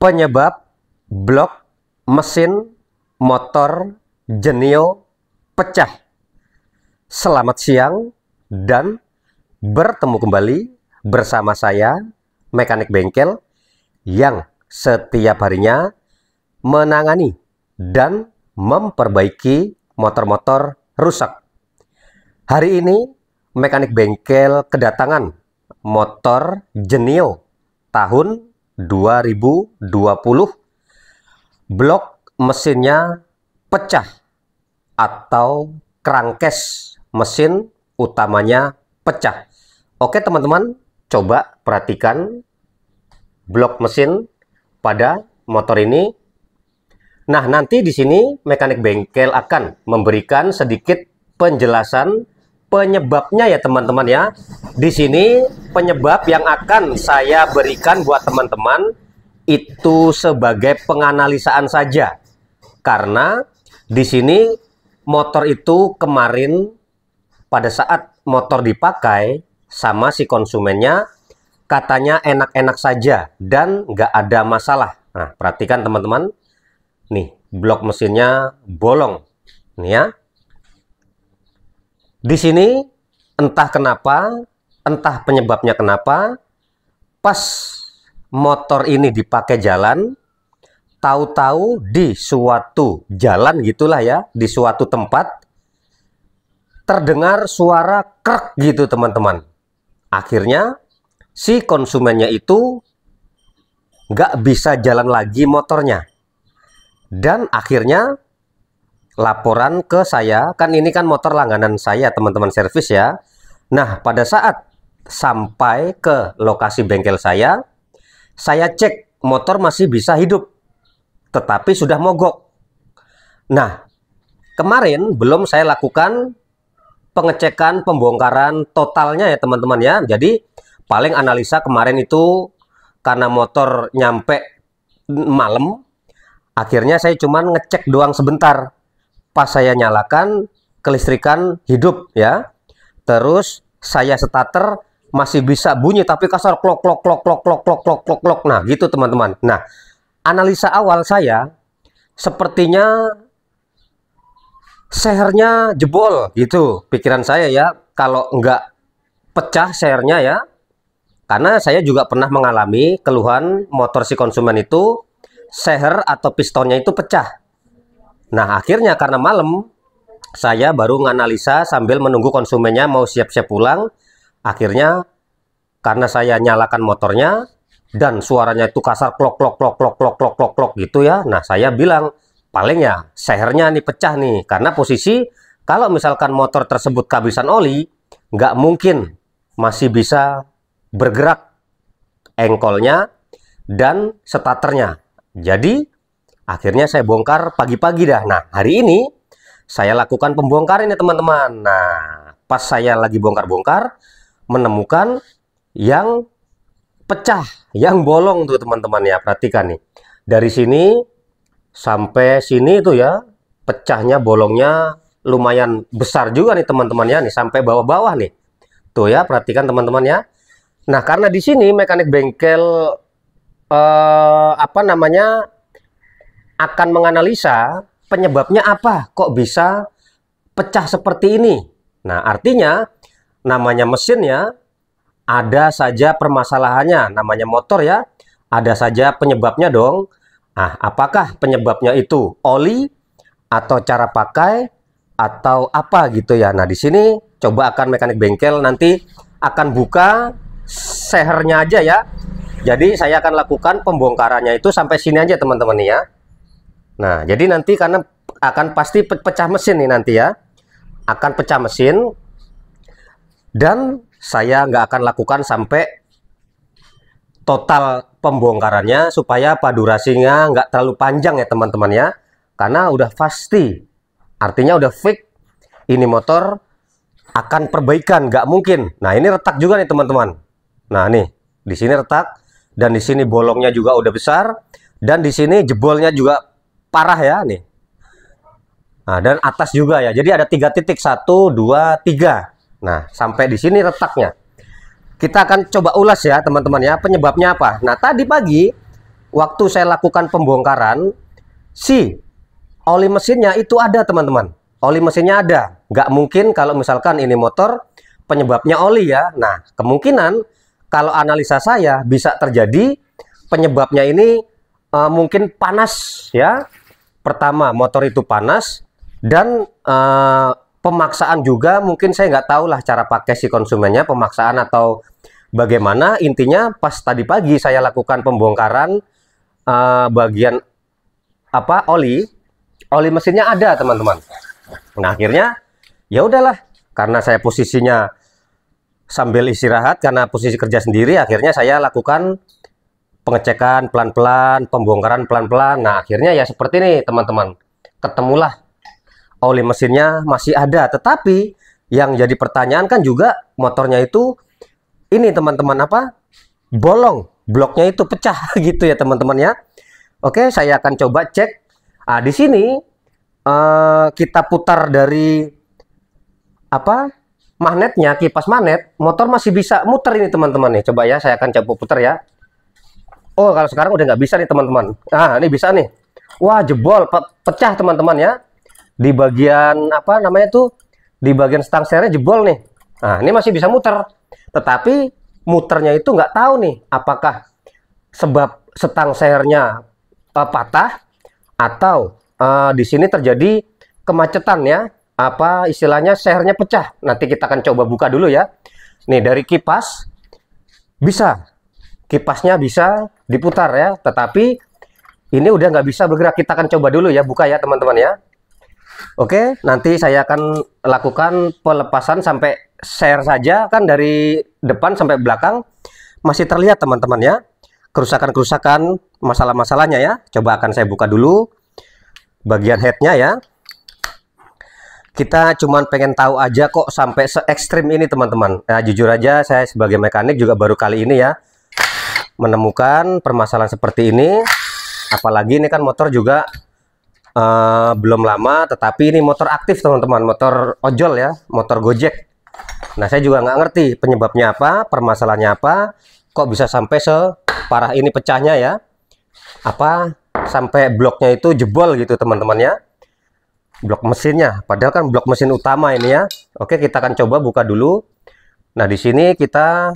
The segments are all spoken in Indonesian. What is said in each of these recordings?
penyebab blok mesin motor jenio pecah. Selamat siang dan bertemu kembali bersama saya mekanik bengkel yang setiap harinya menangani dan memperbaiki motor-motor rusak. Hari ini mekanik bengkel kedatangan motor jenio tahun 2020 blok mesinnya pecah atau kerangkes mesin utamanya pecah. Oke teman-teman, coba perhatikan blok mesin pada motor ini. Nah, nanti di sini mekanik bengkel akan memberikan sedikit penjelasan penyebabnya ya teman-teman ya. Di sini penyebab yang akan saya berikan buat teman-teman itu sebagai penganalisaan saja. Karena di sini motor itu kemarin pada saat motor dipakai sama si konsumennya katanya enak-enak saja dan nggak ada masalah. Nah, perhatikan teman-teman. Nih, blok mesinnya bolong. Nih ya. Di sini entah kenapa entah penyebabnya kenapa, pas motor ini dipakai jalan, tahu-tahu di suatu jalan gitulah ya, di suatu tempat terdengar suara krek gitu teman-teman. Akhirnya si konsumennya itu nggak bisa jalan lagi motornya. Dan akhirnya laporan ke saya, kan ini kan motor langganan saya teman-teman servis ya. Nah pada saat sampai ke lokasi bengkel saya, saya cek motor masih bisa hidup, tetapi sudah mogok. Nah, kemarin belum saya lakukan pengecekan pembongkaran totalnya ya teman-teman ya. Jadi paling analisa kemarin itu karena motor nyampe malam, akhirnya saya cuman ngecek doang sebentar. Pas saya nyalakan, kelistrikan hidup ya. Terus saya starter masih bisa bunyi tapi kasar klok klok klok klok klok klok klok klok klok nah gitu teman-teman nah analisa awal saya sepertinya sehernya jebol gitu pikiran saya ya kalau enggak pecah sehernya ya karena saya juga pernah mengalami keluhan motor si konsumen itu seher atau pistonnya itu pecah nah akhirnya karena malam saya baru menganalisa sambil menunggu konsumennya mau siap-siap pulang Akhirnya karena saya nyalakan motornya dan suaranya itu kasar klok klok klok klok klok klok klok, klok gitu ya. Nah, saya bilang paling ya sehernya nih pecah nih karena posisi kalau misalkan motor tersebut kehabisan oli, nggak mungkin masih bisa bergerak engkolnya dan starternya. Jadi akhirnya saya bongkar pagi-pagi dah. Nah, hari ini saya lakukan pembongkaran ya teman-teman. Nah, pas saya lagi bongkar-bongkar, menemukan yang pecah, yang bolong tuh teman-teman ya. Perhatikan nih. Dari sini sampai sini itu ya, pecahnya bolongnya lumayan besar juga nih teman-teman ya nih sampai bawah-bawah nih. Tuh ya, perhatikan teman-teman ya. Nah, karena di sini mekanik bengkel eh, apa namanya akan menganalisa penyebabnya apa kok bisa pecah seperti ini. Nah, artinya namanya mesin ya, ada saja permasalahannya, namanya motor ya, ada saja penyebabnya dong. nah apakah penyebabnya itu oli atau cara pakai atau apa gitu ya. Nah, di sini coba akan mekanik bengkel nanti akan buka sehernya aja ya. Jadi saya akan lakukan pembongkarannya itu sampai sini aja teman-teman ya. Nah, jadi nanti karena akan pasti pecah mesin nih nanti ya. Akan pecah mesin dan saya nggak akan lakukan sampai total pembongkarannya supaya durasinya nggak terlalu panjang ya teman-teman ya karena udah pasti artinya udah fix ini motor akan perbaikan nggak mungkin nah ini retak juga nih teman-teman nah nih di sini retak dan di sini bolongnya juga udah besar dan di sini jebolnya juga parah ya nih nah, dan atas juga ya jadi ada tiga titik satu dua tiga Nah, sampai di sini retaknya. Kita akan coba ulas ya, teman-teman ya, penyebabnya apa. Nah, tadi pagi waktu saya lakukan pembongkaran, si oli mesinnya itu ada, teman-teman. Oli mesinnya ada. Nggak mungkin kalau misalkan ini motor penyebabnya oli ya. Nah, kemungkinan kalau analisa saya bisa terjadi penyebabnya ini uh, mungkin panas ya. Pertama, motor itu panas dan uh, pemaksaan juga mungkin saya nggak tahu lah cara pakai si konsumennya pemaksaan atau bagaimana intinya pas tadi pagi saya lakukan pembongkaran uh, bagian apa oli oli mesinnya ada teman-teman nah akhirnya ya udahlah karena saya posisinya sambil istirahat karena posisi kerja sendiri akhirnya saya lakukan pengecekan pelan-pelan pembongkaran pelan-pelan nah akhirnya ya seperti ini teman-teman ketemulah oli mesinnya masih ada. Tetapi yang jadi pertanyaan kan juga motornya itu ini teman-teman apa? Bolong, bloknya itu pecah gitu ya teman-teman ya. Oke, saya akan coba cek. Ah di sini uh, kita putar dari apa? Magnetnya, kipas magnet, motor masih bisa muter ini teman-teman nih. Coba ya, saya akan coba putar ya. Oh, kalau sekarang udah nggak bisa nih teman-teman. Ah, ini bisa nih. Wah, jebol, pecah teman-teman ya di bagian apa namanya tuh di bagian stang sernya jebol nih. Nah, ini masih bisa muter. Tetapi muternya itu nggak tahu nih apakah sebab stang sernya uh, patah atau uh, di sini terjadi kemacetan ya apa istilahnya sernya pecah nanti kita akan coba buka dulu ya nih dari kipas bisa kipasnya bisa diputar ya tetapi ini udah nggak bisa bergerak kita akan coba dulu ya buka ya teman-teman ya Oke, nanti saya akan lakukan pelepasan sampai share saja kan dari depan sampai belakang masih terlihat teman-teman ya. Kerusakan-kerusakan, masalah-masalahnya ya. Coba akan saya buka dulu bagian headnya ya. Kita cuman pengen tahu aja kok sampai se ekstrim ini teman-teman. Nah, jujur aja saya sebagai mekanik juga baru kali ini ya menemukan permasalahan seperti ini. Apalagi ini kan motor juga uh, belum lama tetapi ini motor aktif teman-teman motor ojol ya motor gojek nah saya juga nggak ngerti penyebabnya apa permasalahannya apa kok bisa sampai separah ini pecahnya ya apa sampai bloknya itu jebol gitu teman-teman ya blok mesinnya padahal kan blok mesin utama ini ya oke kita akan coba buka dulu nah di sini kita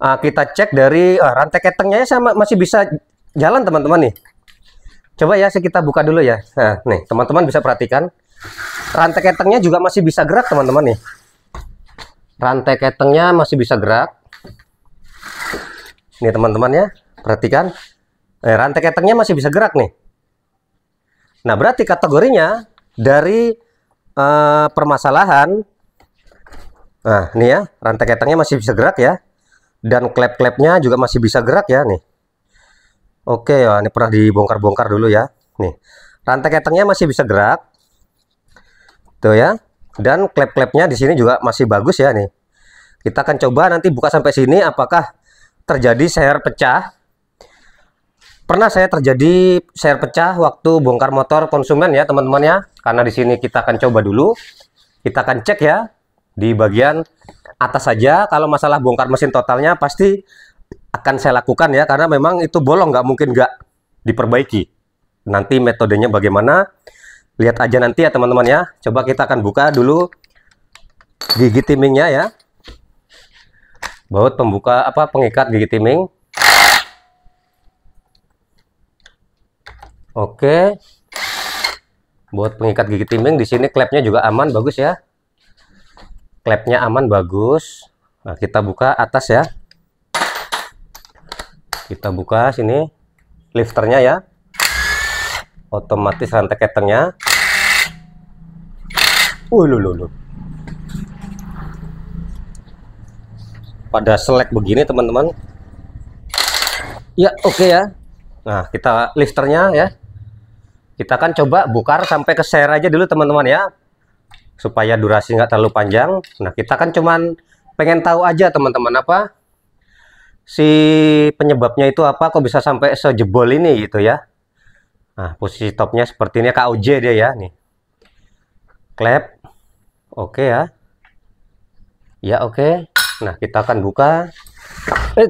uh, kita cek dari uh, rantai ketengnya ya sama masih bisa jalan teman-teman nih Coba ya, kita buka dulu ya. Nah, nih, teman-teman bisa perhatikan. Rantai ketengnya juga masih bisa gerak, teman-teman nih. Rantai ketengnya masih bisa gerak. Nih, teman-teman ya. Perhatikan. Eh, rantai ketengnya masih bisa gerak nih. Nah, berarti kategorinya dari eh, permasalahan. Nah, ini ya. Rantai ketengnya masih bisa gerak ya. Dan klep-klepnya juga masih bisa gerak ya, nih. Oke, ya, ini pernah dibongkar-bongkar dulu ya. Nih, rantai ketengnya masih bisa gerak. Tuh ya. Dan klep-klepnya di sini juga masih bagus ya nih. Kita akan coba nanti buka sampai sini apakah terjadi seher pecah. Pernah saya terjadi seher pecah waktu bongkar motor konsumen ya teman-teman ya. Karena di sini kita akan coba dulu. Kita akan cek ya di bagian atas saja kalau masalah bongkar mesin totalnya pasti akan saya lakukan ya karena memang itu bolong nggak mungkin nggak diperbaiki. Nanti metodenya bagaimana? Lihat aja nanti ya teman-teman ya. Coba kita akan buka dulu gigi timingnya ya. Baut pembuka apa pengikat gigi timing. Oke. Buat pengikat gigi timing di sini klepnya juga aman bagus ya. Klepnya aman bagus. Nah, kita buka atas ya kita buka sini lifternya ya otomatis rantai keternya uh lulu lulu. pada selek begini teman-teman ya oke okay ya nah kita lifternya ya kita akan coba bukar sampai ke share aja dulu teman-teman ya supaya durasi nggak terlalu panjang nah kita kan cuman pengen tahu aja teman-teman apa si penyebabnya itu apa kok bisa sampai sejebol ini gitu ya. Nah, posisi topnya seperti ini KOJ dia ya, nih. klep Oke okay ya. Ya, oke. Okay. Nah, kita akan buka. Eh.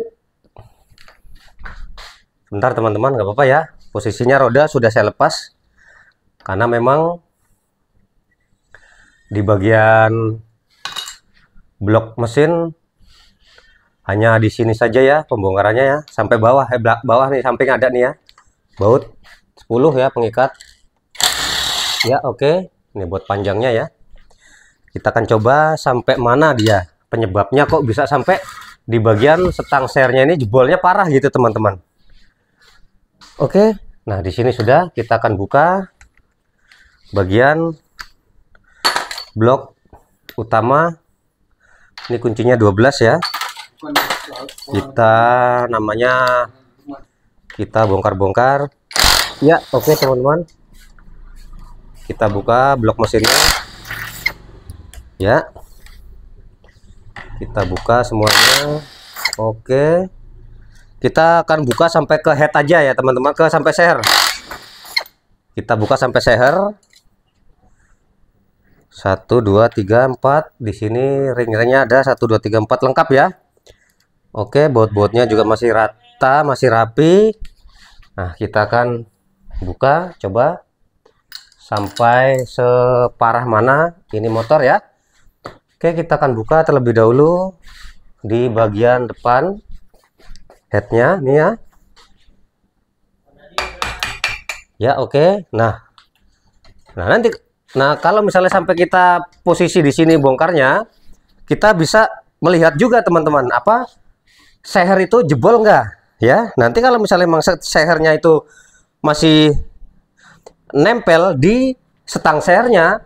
Bentar teman-teman, nggak apa-apa ya. Posisinya roda sudah saya lepas. Karena memang di bagian blok mesin hanya di sini saja ya pembongkarannya ya sampai bawah eh, bawah nih samping ada nih ya baut 10 ya pengikat ya oke okay. ini buat panjangnya ya kita akan coba sampai mana dia penyebabnya kok bisa sampai di bagian setang sernya ini jebolnya parah gitu teman-teman oke okay. nah di sini sudah kita akan buka bagian blok utama ini kuncinya 12 ya kita namanya kita bongkar-bongkar ya oke okay, teman-teman kita buka blok mesinnya ya kita buka semuanya oke okay. kita akan buka sampai ke head aja ya teman-teman ke sampai seher kita buka sampai seher satu dua tiga empat di sini ring-ringnya ada satu dua tiga empat lengkap ya Oke, baut-bautnya juga masih rata, masih rapi. Nah, kita akan buka, coba sampai separah mana ini motor ya. Oke, kita akan buka terlebih dahulu di bagian depan headnya, nih ya. Ya, oke. Nah, nah nanti, nah kalau misalnya sampai kita posisi di sini bongkarnya, kita bisa melihat juga teman-teman apa seher itu jebol nggak ya nanti kalau misalnya memang sehernya itu masih nempel di setang sehernya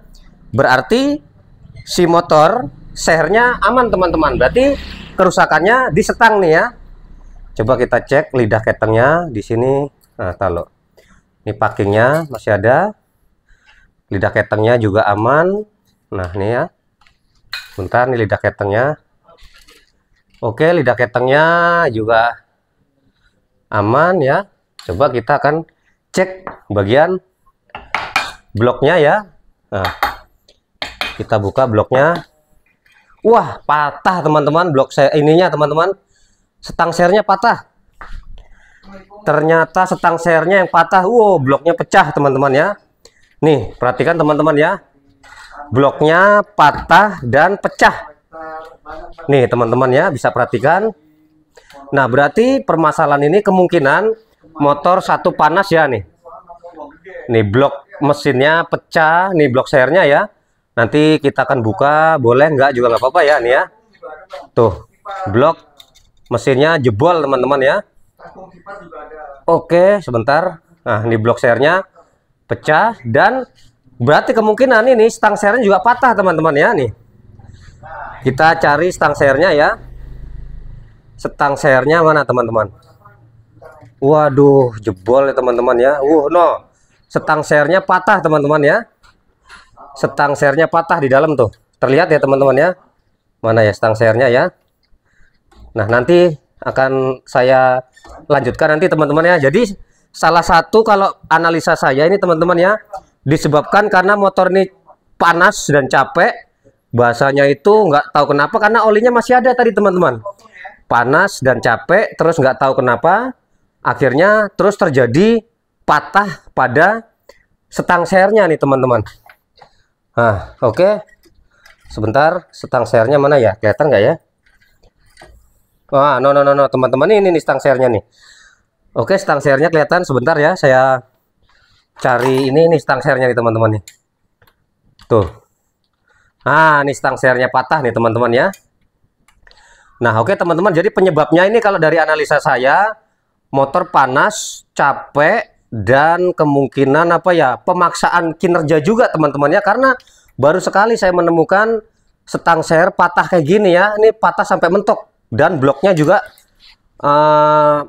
berarti si motor sehernya aman teman-teman berarti kerusakannya di setang nih ya coba kita cek lidah ketengnya di sini nah kalau ini packingnya masih ada lidah ketengnya juga aman nah ini ya bentar nih lidah ketengnya Oke, lidah ketengnya juga aman ya. Coba kita akan cek bagian bloknya ya. Nah, kita buka bloknya. Wah, patah teman-teman blok saya ininya teman-teman. Setang sernya patah. Ternyata setang sernya yang patah. Wow, bloknya pecah teman-teman ya. Nih, perhatikan teman-teman ya. Bloknya patah dan pecah Nih teman-teman ya bisa perhatikan. Nah berarti permasalahan ini kemungkinan motor satu panas ya nih. Nih blok mesinnya pecah, nih blok sernya ya. Nanti kita akan buka, boleh nggak juga nggak apa-apa ya nih ya. Tuh blok mesinnya jebol teman-teman ya. Oke sebentar. Nah ini blok sernya pecah dan berarti kemungkinan ini stang sharenya juga patah teman-teman ya nih. Kita cari stang sernya ya. Stang sernya mana teman-teman? Waduh, jebol ya teman-teman ya. Uh, no. Stang sernya patah teman-teman ya. Stang sernya patah di dalam tuh. Terlihat ya teman-teman ya. Mana ya stang sernya ya. Nah, nanti akan saya lanjutkan nanti teman-teman ya. Jadi salah satu kalau analisa saya ini teman-teman ya disebabkan karena motor ini panas dan capek Bahasanya itu nggak tahu kenapa karena olinya masih ada tadi teman-teman. Panas dan capek, terus nggak tahu kenapa, akhirnya terus terjadi patah pada setang sernya nih teman-teman. Nah, oke. Okay. Sebentar, setang sernya mana ya? Kelihatan nggak ya? Wah, no no no no teman-teman ini nih setang sernya nih. Oke, okay, setang sernya kelihatan sebentar ya. Saya cari ini nih setang sernya nih teman-teman nih. Tuh. Nah, ini stang sernya patah nih teman-teman ya. Nah, oke okay, teman-teman, jadi penyebabnya ini kalau dari analisa saya motor panas, capek dan kemungkinan apa ya, pemaksaan kinerja juga teman-teman ya karena baru sekali saya menemukan stang ser patah kayak gini ya. Ini patah sampai mentok dan bloknya juga uh,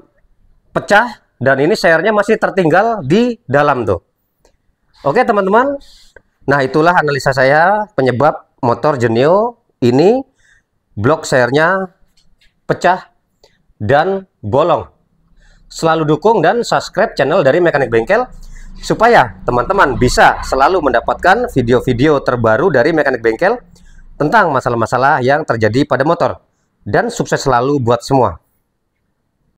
pecah dan ini sernya masih tertinggal di dalam tuh. Oke, okay, teman-teman, Nah, itulah analisa saya penyebab motor Genio ini blok share pecah dan bolong. Selalu dukung dan subscribe channel dari Mekanik Bengkel supaya teman-teman bisa selalu mendapatkan video-video terbaru dari Mekanik Bengkel tentang masalah-masalah yang terjadi pada motor. Dan sukses selalu buat semua.